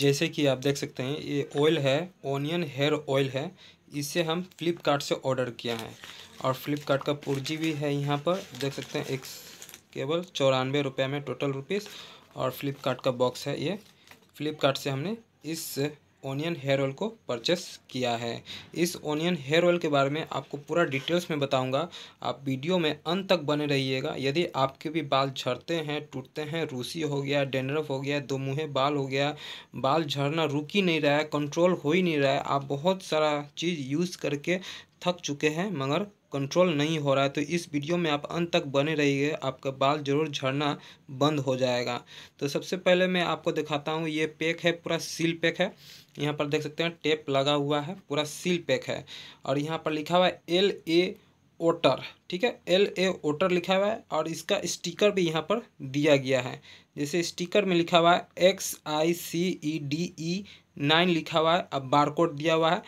जैसे कि आप देख सकते हैं ये ऑयल है ओनियन हेयर ऑयल है इसे हम फ्लिपकार्ट से ऑर्डर किया है और फ्लिपकार्ट का पुर्जी भी है यहाँ पर देख सकते हैं एक केवल चौरानवे रुपये में टोटल रुपीस और फ्लिपकार्ट का बॉक्स है ये फ्लिपकार्ट से हमने इस ओनियन हेयर ऑयल को परचेस किया है इस ओनियन हेयर ऑयल के बारे में आपको पूरा डिटेल्स में बताऊंगा आप वीडियो में अंत तक बने रहिएगा यदि आपके भी बाल झड़ते हैं टूटते हैं रूसी हो गया डेंडरफ हो गया दो मुँह बाल हो गया बाल झड़ना रुक ही नहीं रहा है कंट्रोल हो ही नहीं रहा है आप बहुत सारा चीज़ यूज़ करके थक चुके हैं मगर कंट्रोल नहीं हो रहा है तो इस वीडियो में आप अंत तक बने रहिए आपका बाल जरूर झड़ना बंद हो जाएगा तो सबसे पहले मैं आपको दिखाता हूँ ये पैक है पूरा सील पैक है यहाँ पर देख सकते हैं टेप लगा हुआ है पूरा सील पैक है और यहाँ पर लिखा हुआ है एल ए ओटर ठीक है एल ए ओटर लिखा हुआ है और इसका स्टिकर भी यहाँ पर दिया गया है जैसे स्टिकर में लिखा हुआ है X I C E D E nine लिखा हुआ है अब बारकोड दिया हुआ है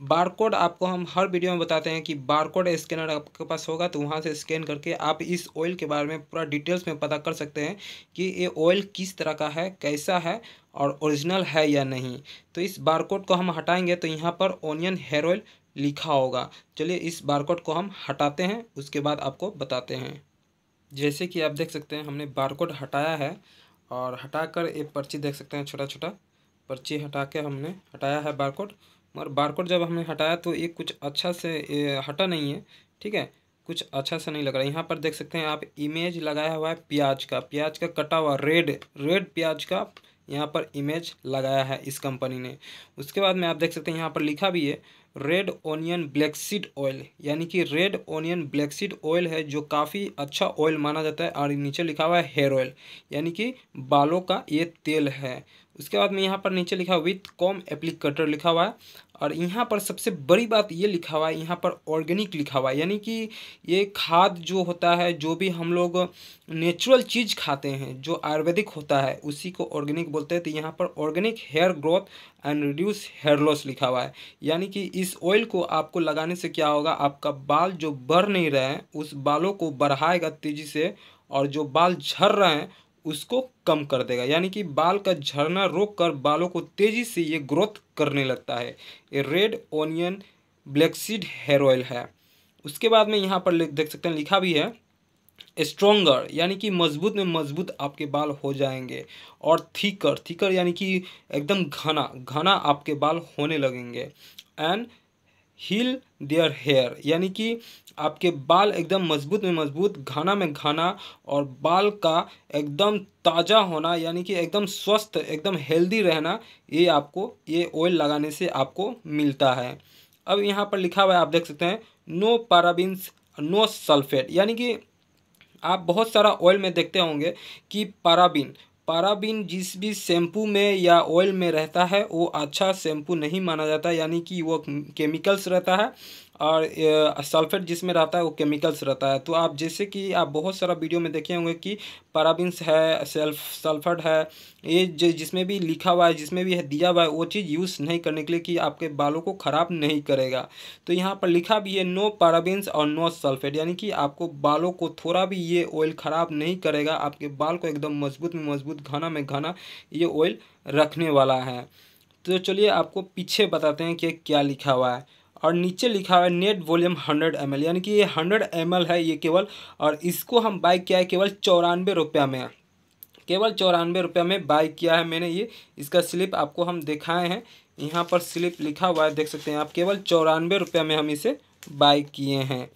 बारकोड आपको हम हर वीडियो में बताते हैं कि बारकोड स्कैनर आपके पास होगा तो वहाँ से स्कैन करके आप इस ऑयल के बारे में पूरा डिटेल्स में पता कर सकते हैं कि ये ऑयल किस तरह का है कैसा है और ओरिजिनल है या नहीं तो इस बारकोड को हम हटाएंगे तो यहाँ पर ओनियन हेयर ऑयल लिखा होगा चलिए इस बारकोड को हम हटाते हैं उसके बाद आपको बताते हैं जैसे कि आप देख सकते हैं हमने बारकोड हटाया है और हटाकर एक पर्ची देख सकते हैं छोटा छोटा पर्ची हटा के हमने हटाया है बारकोड मगर बारकोड जब हमने हटाया तो ये कुछ अच्छा से हटा नहीं है ठीक है कुछ अच्छा सा नहीं लग रहा है यहाँ पर देख सकते हैं आप इमेज लगाया हुआ है प्याज का प्याज का कटा हुआ रेड रेड प्याज का यहाँ पर इमेज लगाया है इस कंपनी ने उसके बाद में आप देख सकते हैं यहाँ पर लिखा भी है red onion black seed oil यानी कि red onion black seed oil है जो काफ़ी अच्छा ऑयल माना जाता है और नीचे लिखा हुआ है हेयर ऑयल यानी कि बालों का ये तेल है उसके बाद में यहाँ पर नीचे लिखा विथ कॉम एप्लीकेटर लिखा हुआ है और यहाँ पर सबसे बड़ी बात ये लिखा हुआ है यहाँ पर ऑर्गेनिक लिखा हुआ है यानी कि ये खाद जो होता है जो भी हम लोग नेचुरल चीज़ खाते हैं जो आयुर्वेदिक होता है उसी को ऑर्गेनिक बोलते हैं तो यहाँ पर organic hair growth and reduce hair loss लिखा हुआ है यानी कि इस ऑयल को आपको लगाने से क्या होगा आपका बाल जो बढ़ नहीं रहे हैं उस बालों को बढ़ाएगा तेज़ी से और जो बाल झड़ रहे हैं उसको कम कर देगा यानी कि बाल का झड़ना रोक कर बालों को तेज़ी से ये ग्रोथ करने लगता है ये red onion seed hair oil है उसके बाद में यहाँ पर देख सकते हैं लिखा भी है स्ट्रोंगर यानी कि मजबूत में मजबूत आपके बाल हो जाएंगे और थीकर थीकर यानी कि एकदम घना घना आपके बाल होने लगेंगे एंड हील देयर हेयर यानी कि आपके बाल एकदम मजबूत में मजबूत घाना में घाना और बाल का एकदम ताज़ा होना यानी कि एकदम स्वस्थ एकदम हेल्दी रहना ये आपको ये ऑयल लगाने से आपको मिलता है अब यहाँ पर लिखा हुआ है आप देख सकते हैं नो पाराबिन्स नो सल्फेट यानी कि आप बहुत सारा ऑयल में देखते होंगे कि पाराबिन पाराबीन जिस भी शैम्पू में या ऑयल में रहता है वो अच्छा शैम्पू नहीं माना जाता यानी कि वो केमिकल्स रहता है और सल्फेट जिसमें रहता है वो केमिकल्स रहता है तो आप जैसे कि आप बहुत सारा वीडियो में देखे होंगे कि पाराबिन्स है सेल्फ सल्फेट है ये जिसमें भी लिखा हुआ है जिसमें भी है दिया हुआ है वो चीज़ यूज़ नहीं करने के लिए कि आपके बालों को ख़राब नहीं करेगा तो यहाँ पर लिखा भी है नो पाराबिन्स और नो सल्फेट यानी कि आपको बालों को थोड़ा भी ये ऑयल ख़राब नहीं करेगा आपके बाल को एकदम मजबूत में मजबूत घना में घना ये ऑयल रखने वाला है तो चलिए आपको पीछे बताते हैं कि क्या लिखा हुआ है और नीचे लिखा हुआ है नेट वॉल्यूम हंड्रेड एम यानी कि ये हंड्रेड एम है ये केवल और इसको हम बाय किया है केवल चौरानवे रुपया में केवल चौरानवे रुपया में बाय किया है मैंने ये इसका स्लिप आपको हम दिखाए हैं यहाँ पर स्लिप लिखा हुआ है देख सकते हैं आप केवल चौरानवे रुपया में हम इसे बाई किए हैं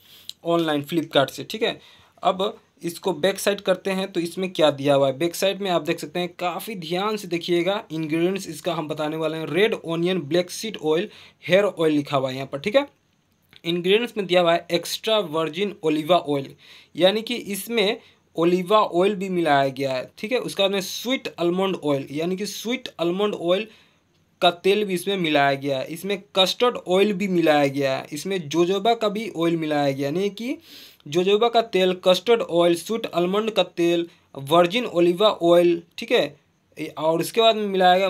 ऑनलाइन फ्लिपकार्ट से ठीक है अब इसको बैक साइड करते हैं तो इसमें क्या दिया हुआ है बैक साइड में आप देख सकते हैं काफ़ी ध्यान से देखिएगा इंग्रेडिएंट्स इसका हम बताने वाले हैं red onion black seed oil hair oil लिखा हुआ है यहाँ पर ठीक है इंग्रेडिएंट्स में दिया हुआ है एक्स्ट्रा वर्जिन ओलिवा ऑयल यानी कि इसमें ओलिवा ऑयल भी मिलाया गया है ठीक है उसके बाद में स्वीट आलमंड ऑयल यानी कि स्वीट आलमंड ऑयल का तेल भी इसमें मिलाया गया है इसमें कस्टर्ड ऑयल भी मिलाया गया है इसमें जोजोबा का भी ऑयल मिलाया गया यानी कि जोजोबा का तेल कस्टर्ड ऑयल सूट आलमंड का तेल वर्जिन ओलिवा ऑयल ठीक है और इसके बाद में मिलाया गया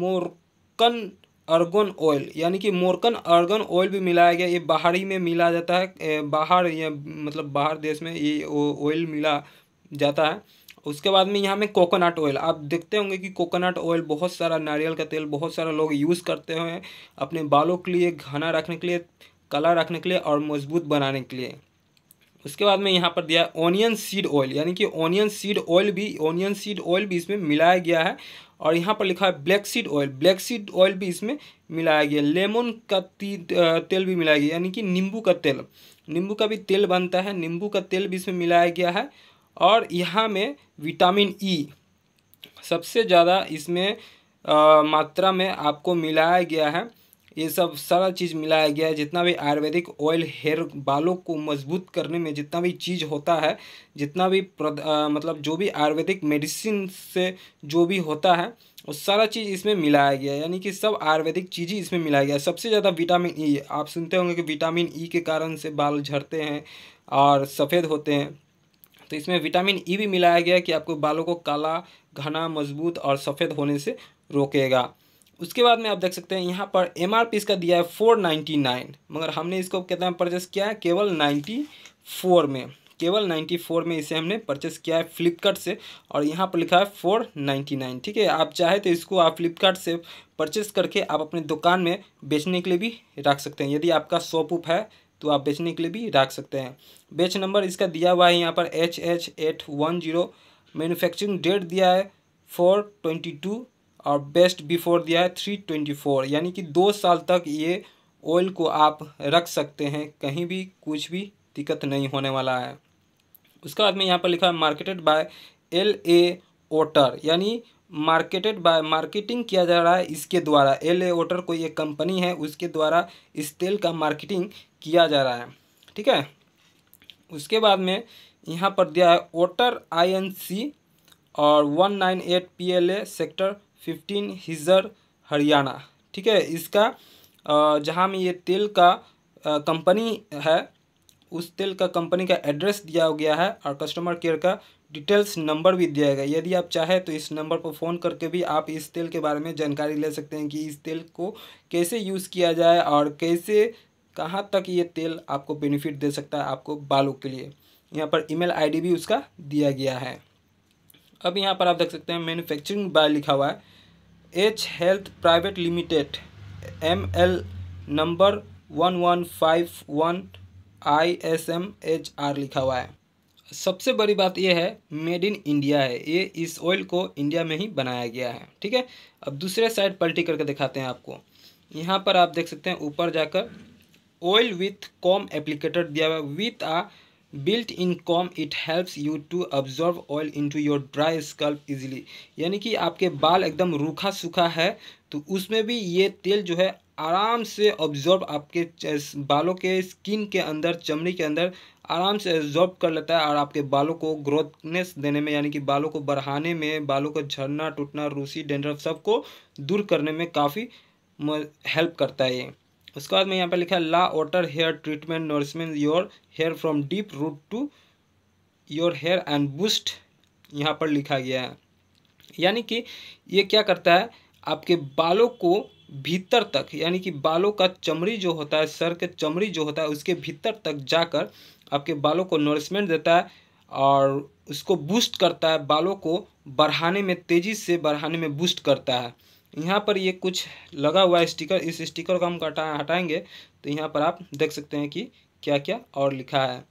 मोरकन अर्गन ऑयल यानी कि मोरकन अर्गन ऑयल भी मिलाया गया ये बाहरी में मिला जाता है बाहर या मतलब बाहर देश में ये ऑयल मिला जाता है उसके बाद में यहाँ में कोकोनट ऑयल आप देखते होंगे कि कोकोनट ऑयल बहुत सारा नारियल का तेल बहुत सारा लोग यूज़ करते हैं अपने बालों के लिए घना रखने के लिए कला रखने के लिए और मजबूत बनाने के लिए उसके बाद में यहाँ पर दिया है ओनियन सीड ऑयल यानी कि ओनियन सीड ऑयल भी ओनियन सीड ऑयल भी इसमें मिलाया गया है और यहाँ पर लिखा है black seed oil black seed oil भी इसमें मिलाया गया लेमन का तेल भी मिलाया गया यानी कि नींबू का तेल नींबू का भी तेल बनता है नींबू का तेल भी इसमें मिलाया गया है और यहाँ में विटामिन ई e। सबसे ज़्यादा इसमें आ, मात्रा में आपको मिलाया गया है ये सब सारा चीज़ मिलाया गया है जितना भी आयुर्वेदिक ऑयल हेयर बालों को मजबूत करने में जितना भी चीज़ होता है जितना भी आ, मतलब जो भी आयुर्वेदिक मेडिसिन से जो भी होता है वो सारा चीज़ इसमें मिलाया गया है यानी कि सब आयुर्वेदिक चीज़ ही इसमें मिलाया गया है सबसे ज़्यादा विटामिन ई e, आप सुनते होंगे कि विटामिन ई e के कारण से बाल झड़ते हैं और सफ़ेद होते हैं तो इसमें विटामिन ई e भी मिलाया गया कि आपको बालों को काला घना मजबूत और सफ़ेद होने से रोकेगा उसके बाद में आप देख सकते हैं यहाँ पर एम आर पी इसका दिया है फोर नाइन्टी नाइन मगर हमने इसको कितना परचेस किया है केवल नाइन्टी फोर में केवल नाइन्टी फोर में इसे हमने परचेस किया है फ्लिपकार्ट से और यहाँ पर लिखा है फोर नाइन्टी नाइन ठीक है आप चाहे तो इसको आप फ्लिपकार्ट से परचेस करके आप अपने दुकान में बेचने के लिए भी रख सकते हैं यदि आपका शॉप उप है तो आप बेचने के लिए भी रख सकते हैं बेच नंबर इसका दिया हुआ है यहाँ पर H H eight one zero manufacturing date दिया है फोर ट्वेंटी टू और बेस्ट बिफोर दिया है थ्री ट्वेंटी फोर यानी कि दो साल तक ये ऑयल को आप रख सकते हैं कहीं भी कुछ भी दिक्कत नहीं होने वाला है उसके बाद में यहाँ पर लिखा है मार्केटेड बाय एल ए ओटर यानी मार्केटेड बाय मार्केटिंग किया जा रहा है इसके द्वारा एल ए ओटर कोई एक कंपनी है उसके द्वारा इस तेल का मार्केटिंग किया जा रहा है ठीक है उसके बाद में यहाँ पर दिया है वोटर आईएनसी और one nine eight P L A sector fifteen Hisar Haryana ठीक है इसका जहाँ में ये तेल का कंपनी है उस तेल का कंपनी का एड्रेस दिया गया है और कस्टमर केयर का डिटेल्स नंबर भी दिया गया यदि आप चाहे तो इस नंबर पर फ़ोन करके भी आप इस तेल के बारे में जानकारी ले सकते हैं कि इस तेल को कैसे यूज़ किया जाए और कैसे कहाँ तक ये तेल आपको बेनिफिट दे सकता है आपको बालों के लिए यहाँ पर ईमेल आईडी भी उसका दिया गया है अब यहाँ पर आप देख सकते हैं मैन्युफैक्चरिंग बाय लिखा हुआ है H health private limited M L number one one five one I S M H R लिखा हुआ है सबसे बड़ी बात यह है मेड इन इंडिया है ये इस ऑयल को इंडिया में ही बनाया गया है ठीक है अब दूसरे साइड पलटी करके दिखाते हैं आपको यहाँ पर आप देख सकते हैं ऊपर जाकर ऑयल विथ कॉम एप्लीकेटर दिया हुआ with a built in comb it helps you to absorb oil into your dry scalp easily यानी कि आपके बाल एकदम रूखा सूखा है तो उसमें भी ये तेल जो है आराम से ऑब्जॉर्ब आपके बालों के स्किन के अंदर चमड़ी के अंदर आराम से ऑब्जॉर्ब कर लेता है और आपके बालों को ग्रोथनेस देने में यानी कि बालों को बढ़ाने में बालों को झड़ना टूटना रूसी डेंडर सबको दूर करने में काफ़ी हेल्प करता है ये उसके बाद में यहाँ पर लिखा है ला water hair treatment nourishment your hair from deep root to your hair and boost यहाँ पर लिखा गया है यानी कि ये क्या करता है आपके बालों को भीतर तक यानी कि बालों का चमड़ी जो होता है सर के चमड़ी जो होता है उसके भीतर तक जाकर आपके बालों को नरिशमेंट देता है और उसको बूस्ट करता है बालों को बढ़ाने में तेज़ी से बढ़ाने में बूस्ट करता है यहाँ पर ये कुछ लगा हुआ स्टिकर इस स्टिकर को हम हटा हटाएंगे तो यहाँ पर आप देख सकते हैं कि क्या क्या और लिखा है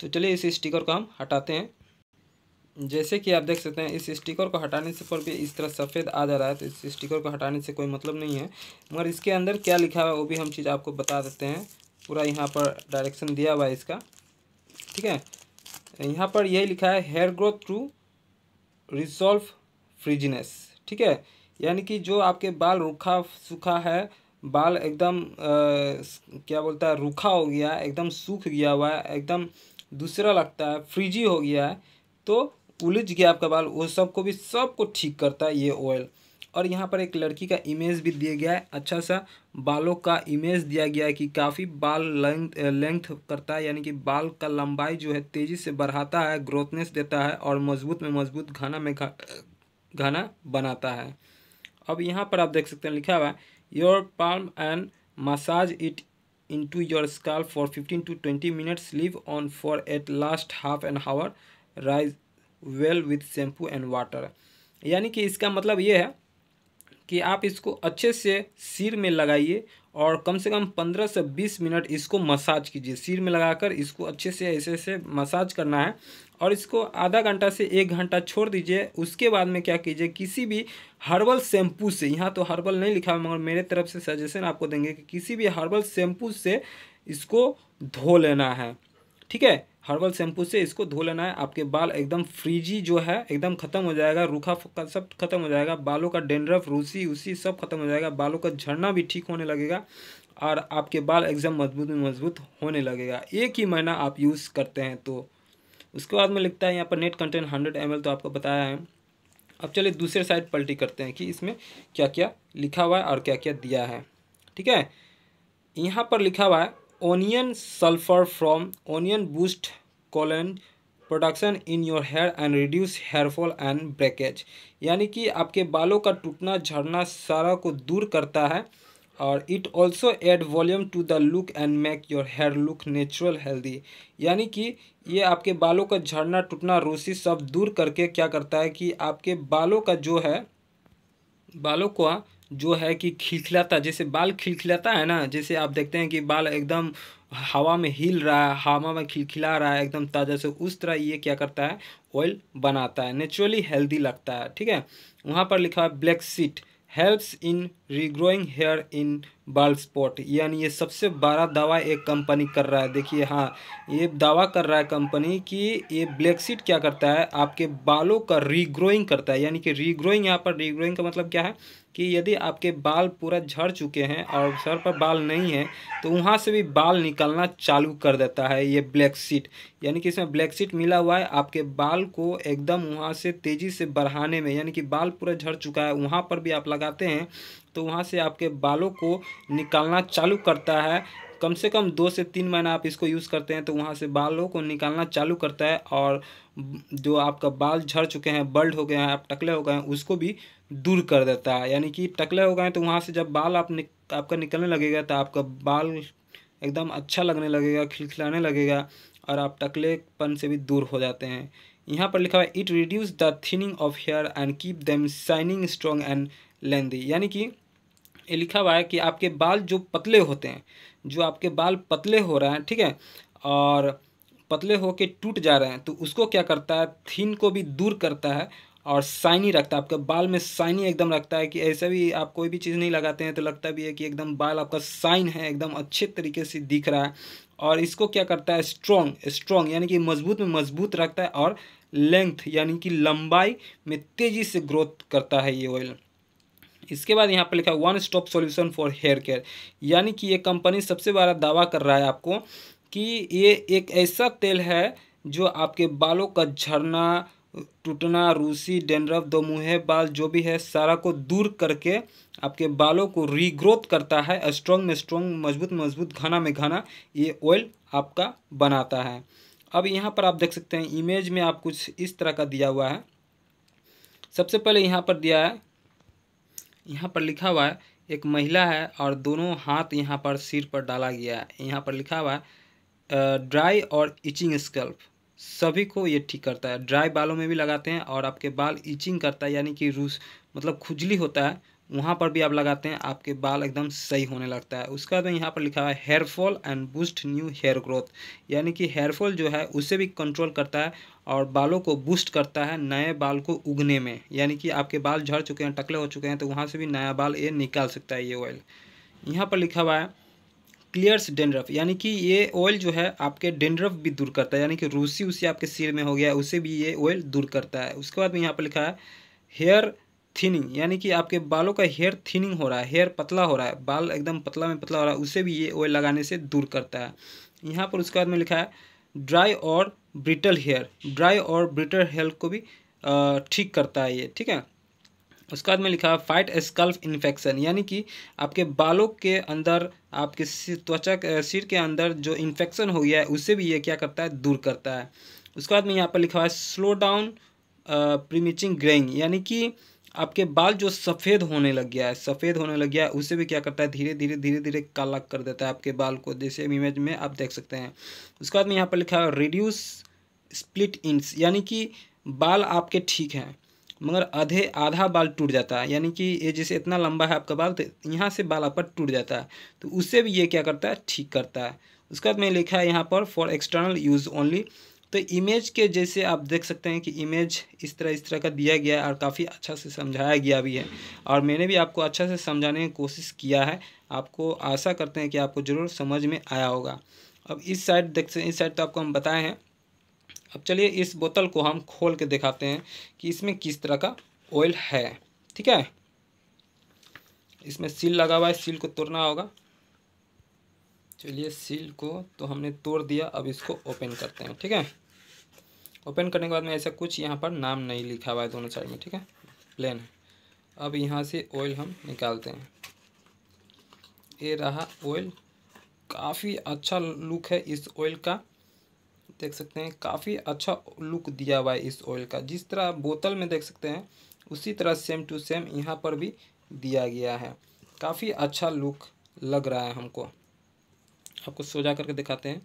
तो चलिए इस स्टिकर को हम हटाते हैं जैसे कि आप देख सकते हैं इस स्टिकर को हटाने से पर भी इस तरह सफ़ेद आ जा रहा है तो इस स्टिकर को हटाने से कोई मतलब नहीं है मगर इसके अंदर क्या लिखा हुआ है वो भी हम चीज़ आपको बता देते हैं पूरा यहाँ पर डायरेक्शन दिया हुआ है इसका ठीक है यहाँ पर यही लिखा है hair growth through resolve frizziness ठीक है यानी कि जो आपके बाल रूखा सूखा है बाल एकदम आ, क्या बोलता है रूखा हो गया एकदम सूख गया हुआ है एकदम दूसरा लगता है फ्रिजी हो गया है तो उलझ गया आपका बाल वो सब को भी सबको ठीक करता है ये ऑयल और यहाँ पर एक लड़की का इमेज भी दिया गया है अच्छा सा बालों का इमेज दिया गया है कि काफ़ी बाल लेंथ लेंथ करता है यानी कि बाल का लंबाई जो है तेज़ी से बढ़ाता है ग्रोथनेस देता है और मजबूत में मजबूत घना में घना बनाता है अब यहाँ पर आप देख सकते हैं लिखा हुआ है your palm and massage it into your scalp for fifteen to twenty minutes leave on for at least half an hour rinse well with shampoo and water यानी कि इसका मतलब ये है कि आप इसको अच्छे से सिर में लगाइए और कम से कम पंद्रह से बीस मिनट इसको मसाज कीजिए सिर में लगाकर इसको अच्छे से ऐसे ऐसे मसाज करना है और इसको आधा घंटा से एक घंटा छोड़ दीजिए उसके बाद में क्या कीजिए किसी भी हर्बल शैम्पू से यहाँ तो हर्बल नहीं लिखा है मगर मेरे तरफ से सजेशन आपको देंगे कि किसी भी हर्बल शैम्पू से इसको धो लेना है ठीक है हर्बल शैम्पू से इसको धो लेना है आपके बाल एकदम फ्रीजी जो है एकदम खत्म हो जाएगा रूखा सब खत्म हो जाएगा बालों का डेंड्रफ रूसी उसी सब खत्म हो जाएगा बालों का झड़ना भी ठीक होने लगेगा और आपके बाल एकदम मजबूत मजबूत होने लगेगा एक ही महीना आप यूज़ करते हैं तो उसके बाद में लिखता है यहाँ पर नेट कंटेंट हंड्रेड एम तो आपको बताया है अब चलिए दूसरे साइड पलटी करते हैं कि इसमें क्या क्या लिखा हुआ है और क्या क्या दिया है ठीक है यहाँ पर लिखा हुआ है onion sulfur from onion boost colon production in your hair and reduce hair fall and breakage यानी कि आपके बालों का टूटना झड़ना सारा को दूर करता है और it also add volume to the look and make your hair look natural healthy यानी कि ये आपके बालों का झड़ना टूटना रोसी सब दूर करके क्या करता है कि आपके बालों का जो है बालों का जो है कि खिलखिलाता जैसे बाल खिलखिलाता है ना जैसे आप देखते हैं कि बाल एकदम हवा में हिल रहा है हवा में खिलखिला रहा है एकदम ताज़ा से तो उस तरह ये क्या करता है ऑयल बनाता है नेचुरली हेल्दी लगता है ठीक है वहाँ पर लिखा है black seed helps in regrowing hair in bald spot यानी ये सबसे बड़ा दावा एक कंपनी कर रहा है देखिए हाँ ये दावा कर रहा है कंपनी कि ये ब्लैकसीट क्या करता है आपके बालों का रीग्रोइंग करता है यानी कि रीग्रोइंग यहाँ पर रीग्रोइंग का मतलब क्या है कि यदि आपके बाल पूरा झड़ चुके हैं और सर पर बाल नहीं है तो वहाँ से भी बाल निकलना चालू कर देता है ये ब्लैक सीट यानी कि इसमें ब्लैक सीट मिला हुआ है आपके बाल को एकदम वहाँ से तेज़ी से बढ़ाने में यानी कि बाल पूरा झड़ चुका है वहाँ पर भी आप लगाते हैं तो वहाँ से आपके बालों को निकालना चालू करता है कम से कम दो से तीन महीना आप इसको यूज़ करते हैं तो वहाँ से बालों को निकालना चालू करता है और जो आपका बाल झड़ चुके हैं बल्ड हो गए हैं आप टकले हो गए हैं उसको भी दूर कर देता है यानी कि टकले हो गए हैं तो वहाँ से जब बाल आप नि, आपका निकलने लगेगा तो आपका बाल एकदम अच्छा लगने लगेगा खिलखिलाने लगेगा और आप टकलेपन से भी दूर हो जाते हैं यहाँ पर लिखा हुआ है it reduce the thinning of hair and keep them shining strong and lengthy यानी कि ये लिखा हुआ है कि आपके बाल जो पतले होते हैं जो आपके बाल पतले हो रहे हैं ठीक है और पतले हो के टूट जा रहे हैं तो उसको क्या करता है थीन को भी दूर करता है और साइनी रखता है आपका बाल में साइनी एकदम रखता है कि ऐसे भी आप कोई भी चीज़ नहीं लगाते हैं तो लगता भी है कि एकदम बाल आपका साइन है एकदम अच्छे तरीके से दिख रहा है और इसको क्या करता है स्ट्रॉन्ग स्ट्रॉन्ग यानी कि मजबूत में मजबूत रखता है और लेंथ यानी कि लंबाई में तेज़ी से ग्रोथ करता है ये ऑयल इसके बाद यहाँ पर लिखा है one stop solution for hair care यानी कि ये कंपनी सबसे बड़ा दावा कर रहा है आपको कि ये एक ऐसा तेल है जो आपके बालों का झरना टूटना रूसी डेंड्रफ दो मुँहे बाल जो भी है सारा को दूर करके आपके बालों को रीग्रोथ करता है स्ट्रॉन्ग में स्ट्रॉन्ग मजबूत मजबूत घना में घना ये ऑयल आपका बनाता है अब यहाँ पर आप देख सकते हैं इमेज में आप कुछ इस तरह का दिया हुआ है सबसे पहले यहाँ पर दिया है यहाँ पर लिखा हुआ है एक महिला है और दोनों हाथ यहाँ पर सिर पर डाला गया है यहाँ पर लिखा हुआ है ड्राई और इचिंग स्कल्प सभी को ये ठीक करता है ड्राई बालों में भी लगाते हैं और आपके बाल इचिंग करता है यानी कि रूस मतलब खुजली होता है वहाँ पर भी आप लगाते हैं आपके बाल एकदम सही होने लगता है उसके बाद यहाँ पर लिखा है hair fall and boost new hair growth यानी कि हेयर फॉल जो है उसे भी कंट्रोल करता है और बालों को बूस्ट करता है नए बाल को उगने में यानी कि आपके बाल झड़ चुके हैं टकले हो चुके हैं तो वहाँ से भी नया बाल ये निकाल सकता है ये ऑयल यहाँ पर लिखा हुआ है क्लियर्स डेंड्रफ यानी कि ये ऑयल जो है आपके डेंड्रफ भी दूर करता है यानी कि रूसी उसी आपके सिर में हो गया उसे भी ये ऑयल दूर करता है उसके बाद में यहाँ पर लिखा है हेयर थिनिंग यानी कि आपके बालों का हेयर थिनिंग हो रहा है हेयर पतला हो रहा है बाल एकदम पतला में पतला हो रहा है उसे भी ये ऑयल लगाने से दूर करता है यहाँ पर उसके बाद में लिखा है ड्राई और ब्रिटल हेयर ड्राई और ब्रिटल हेयर को भी ठीक करता है ये ठीक है उसके बाद में लिखा है फाइट स्कल्फ इन्फेक्शन यानी कि आपके बालों के अंदर आपके त्वचा सिर के अंदर जो इन्फेक्शन हो गया है उसे भी ये क्या करता है दूर करता है उसके बाद में यहाँ पर लिखा हुआ है स्लो डाउन प्रीमिचिंग ग्रेइंग यानी कि आपके बाल जो सफ़ेद होने लग गया है सफ़ेद होने लग गया है उसे भी क्या करता है धीरे धीरे धीरे धीरे काला कर देता है आपके बाल को जैसे इमेज में आप देख सकते हैं उसके बाद में यहाँ पर लिखा है रिड्यूस स्प्लिट इंस यानी कि बाल आपके ठीक हैं मगर आधे आधा बाल टूट जाता है यानी कि ये जैसे इतना लंबा है आपका बाल तो यहाँ से बाल आपका टूट जाता है तो उससे भी ये क्या करता है ठीक करता है उसके बाद में लिखा है यहाँ पर फॉर एक्सटर्नल यूज़ ओनली तो इमेज के जैसे आप देख सकते हैं कि इमेज इस तरह इस तरह का दिया गया है और काफ़ी अच्छा से समझाया गया भी है और मैंने भी आपको अच्छा से समझाने की कोशिश किया है आपको आशा करते हैं कि आपको ज़रूर समझ में आया होगा अब इस साइड देख इस साइड तो आपको हम बताए हैं अब चलिए इस बोतल को हम खोल के दिखाते हैं कि इसमें किस तरह का ऑयल है ठीक है इसमें सील लगा हुआ है सील को तोड़ना होगा चलिए सील को तो हमने तोड़ दिया अब इसको ओपन करते हैं ठीक है ओपन करने के बाद में ऐसा कुछ यहाँ पर नाम नहीं लिखा हुआ है दोनों साइड में ठीक है प्लेन है अब यहाँ से ऑयल हम निकालते हैं ये रहा ऑयल काफ़ी अच्छा लुक है इस ऑयल का देख सकते हैं काफ़ी अच्छा लुक दिया हुआ है इस ऑयल का जिस तरह बोतल में देख सकते हैं उसी तरह सेम टू सेम यहाँ पर भी दिया गया है काफ़ी अच्छा लुक लग रहा है हमको आपको सोजा करके दिखाते हैं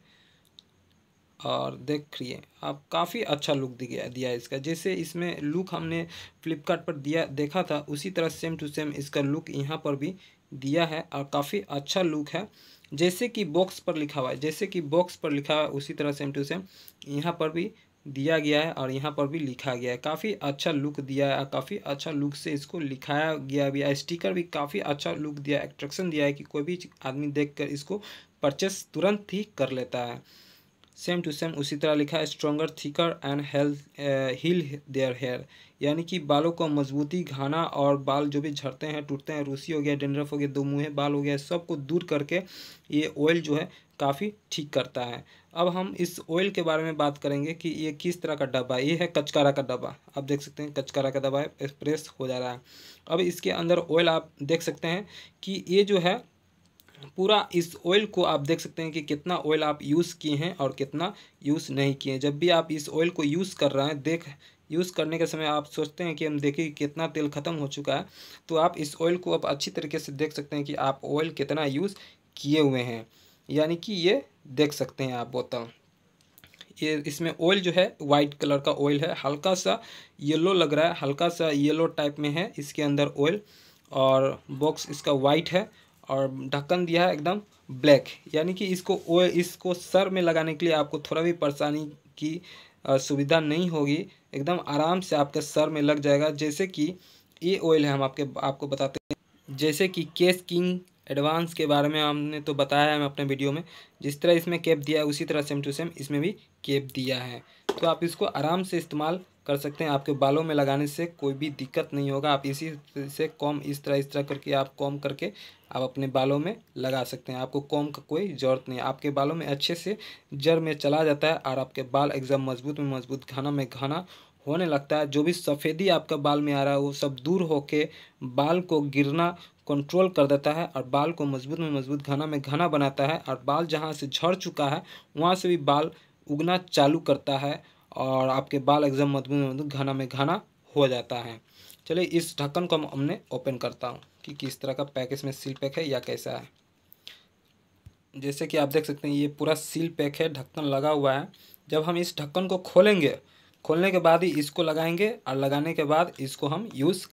और देखिए आप काफ़ी अच्छा लुक दिया दिया है इसका जैसे इसमें लुक हमने फ्लिपकार्ट पर दिया देखा था उसी तरह सेम टू सेम इसका लुक यहाँ पर भी दिया है और काफ़ी अच्छा लुक है जैसे कि बॉक्स पर लिखा हुआ है जैसे कि बॉक्स पर लिखा हुआ है उसी तरह सेम टू सेम यहाँ पर भी दिया गया है और यहाँ पर भी लिखा गया है काफ़ी अच्छा लुक दिया है काफ़ी अच्छा लुक से इसको लिखाया गया भी है स्टिकर भी काफ़ी अच्छा लुक दिया है एट्रैक्शन दिया है कि कोई भी आदमी देखकर इसको परचेस तुरंत ही कर लेता है सेम टू सेम उसी तरह लिखा है stronger thicker and healthier their hair यानी कि बालों को मजबूती घाना और बाल जो भी झड़ते हैं टूटते हैं रूसी हो गया डेंड्रफ हो गया दो मुँह बाल हो गया सबको दूर करके ये ऑयल जो है काफ़ी ठीक करता है अब हम इस ऑयल के बारे में बात करेंगे कि ये किस तरह का डब्बा ये है कचकारा का डब्बा आप देख सकते हैं कचकारा का डब्बा है प्रेस हो जा रहा है अब इसके अंदर ऑयल आप देख सकते हैं कि ये जो है पूरा इस ऑयल को आप देख सकते हैं कि कितना ऑयल आप यूज़ किए हैं और कितना यूज़ नहीं किए हैं जब भी आप इस ऑयल को यूज़ कर रहे हैं देख यूज़ करने के समय आप सोचते हैं कि हम देखें कितना तेल ख़त्म हो चुका है तो आप इस ऑयल को आप अच्छी तरीके से देख सकते हैं कि आप ऑयल कितना यूज़ किए हुए हैं यानी कि ये देख सकते हैं आप बोतल ये इसमें ऑयल जो है वाइट कलर का ऑयल है हल्का सा येलो लग रहा है हल्का सा येलो टाइप में है इसके अंदर ऑयल और बॉक्स इसका वाइट है और ढक्कन दिया है एकदम ब्लैक यानी कि इसको ओ इसको सर में लगाने के लिए आपको थोड़ा भी परेशानी की सुविधा नहीं होगी एकदम आराम से आपके सर में लग जाएगा जैसे कि ये ऑयल है हम आपके आपको बताते हैं जैसे कि केस किंग एडवांस के बारे में हमने तो बताया है हम अपने वीडियो में जिस तरह इसमें केप दिया है उसी तरह सेम टू सेम इसमें भी केप दिया है तो आप इसको आराम से इस्तेमाल कर सकते हैं आपके बालों में लगाने से कोई भी दिक्कत नहीं होगा आप इसी से कॉम इस तरह इस तरह करके आप कॉम करके आप अपने बालों में लगा सकते हैं आपको कॉम का कोई ज़रूरत नहीं है आपके बालों में अच्छे से जड़ में चला जाता है और आपके बाल एकदम मजबूत में मजबूत घना में घना होने लगता है जो भी सफ़ेदी आपका बाल में आ रहा है वो सब दूर होके बाल को गिरना कंट्रोल कर देता है और बाल को मजबूत में मजबूत घना में घना बनाता है और बाल जहाँ से झड़ चुका है वहाँ से भी बाल उगना चालू करता है और आपके बाल एग्जाम एकदम मजबूत घना में घना हो जाता है चलिए इस ढक्कन को हमने ओपन करता हूँ कि किस तरह का पैक इसमें सील पैक है या कैसा है जैसे कि आप देख सकते हैं ये पूरा सील पैक है ढक्कन लगा हुआ है जब हम इस ढक्कन को खोलेंगे खोलने के बाद ही इसको लगाएंगे और लगाने के बाद इसको हम यूज़